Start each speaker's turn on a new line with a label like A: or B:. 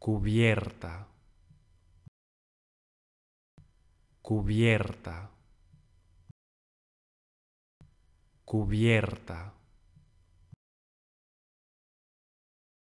A: cubierta, cubierta, cubierta.